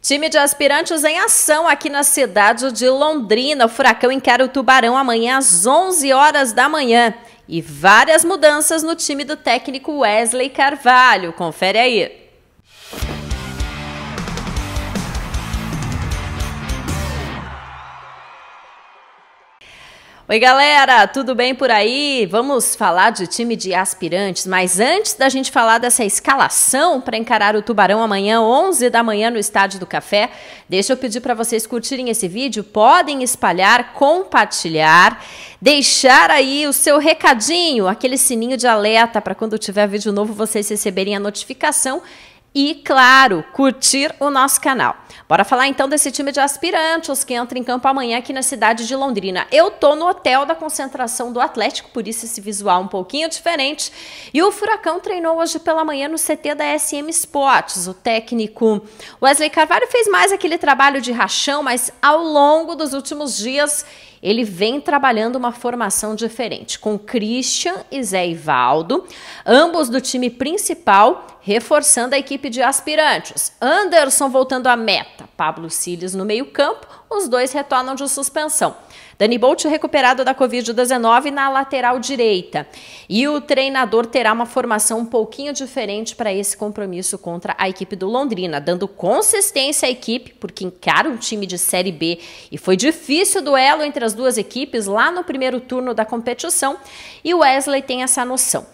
Time de aspirantes em ação aqui na cidade de Londrina. O furacão encara o Tubarão amanhã às 11 horas da manhã. E várias mudanças no time do técnico Wesley Carvalho. Confere aí. Oi, galera, tudo bem por aí? Vamos falar de time de aspirantes, mas antes da gente falar dessa escalação para encarar o Tubarão amanhã, 11 da manhã, no Estádio do Café, deixa eu pedir para vocês curtirem esse vídeo, podem espalhar, compartilhar, deixar aí o seu recadinho, aquele sininho de alerta para quando tiver vídeo novo vocês receberem a notificação e, claro, curtir o nosso canal. Bora falar então desse time de aspirantes que entra em campo amanhã aqui na cidade de Londrina. Eu tô no hotel da concentração do Atlético, por isso esse visual um pouquinho diferente. E o Furacão treinou hoje pela manhã no CT da SM Sports. O técnico Wesley Carvalho fez mais aquele trabalho de rachão, mas ao longo dos últimos dias ele vem trabalhando uma formação diferente, com Christian e Zé Ivaldo, ambos do time principal, reforçando a equipe de aspirantes. Anderson voltando à meta, Pablo Siles no meio-campo, os dois retornam de suspensão. Dani Bolt recuperado da Covid-19 na lateral direita. E o treinador terá uma formação um pouquinho diferente para esse compromisso contra a equipe do Londrina, dando consistência à equipe, porque encara um time de Série B e foi difícil o duelo entre as duas equipes lá no primeiro turno da competição, e o Wesley tem essa noção.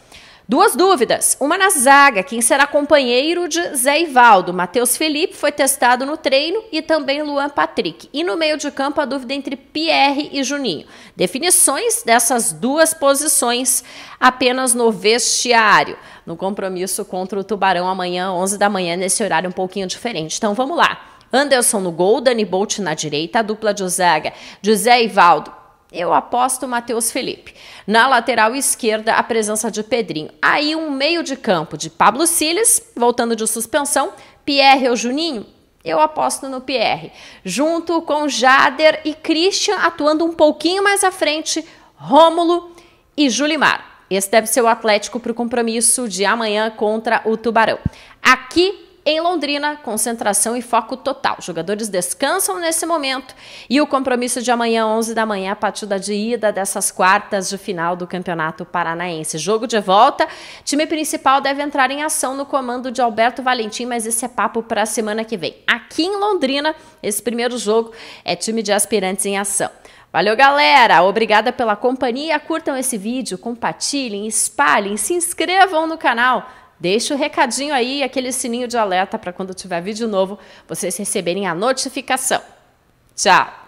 Duas dúvidas. Uma na zaga, quem será companheiro de Zé Ivaldo. Matheus Felipe foi testado no treino e também Luan Patrick. E no meio de campo, a dúvida entre Pierre e Juninho. Definições dessas duas posições apenas no vestiário. No compromisso contra o Tubarão amanhã, 11 da manhã, nesse horário um pouquinho diferente. Então vamos lá. Anderson no gol, Dani Bolt na direita, a dupla de zaga, José Ivaldo, eu aposto Matheus Felipe. Na lateral esquerda, a presença de Pedrinho. Aí um meio de campo de Pablo Siles, voltando de suspensão, Pierre ou Juninho, eu aposto no Pierre. Junto com Jader e Christian, atuando um pouquinho mais à frente, Rômulo e Julimar. Esse deve ser o Atlético para o compromisso de amanhã contra o Tubarão. Aqui em Londrina, concentração e foco total. Jogadores descansam nesse momento e o compromisso de amanhã, 11 da manhã, a partida de ida dessas quartas de final do Campeonato Paranaense. Jogo de volta, time principal deve entrar em ação no comando de Alberto Valentim, mas esse é papo para a semana que vem. Aqui em Londrina, esse primeiro jogo é time de aspirantes em ação. Valeu, galera! Obrigada pela companhia. Curtam esse vídeo, compartilhem, espalhem, se inscrevam no canal. Deixe o recadinho aí, aquele sininho de alerta para quando tiver vídeo novo, vocês receberem a notificação. Tchau!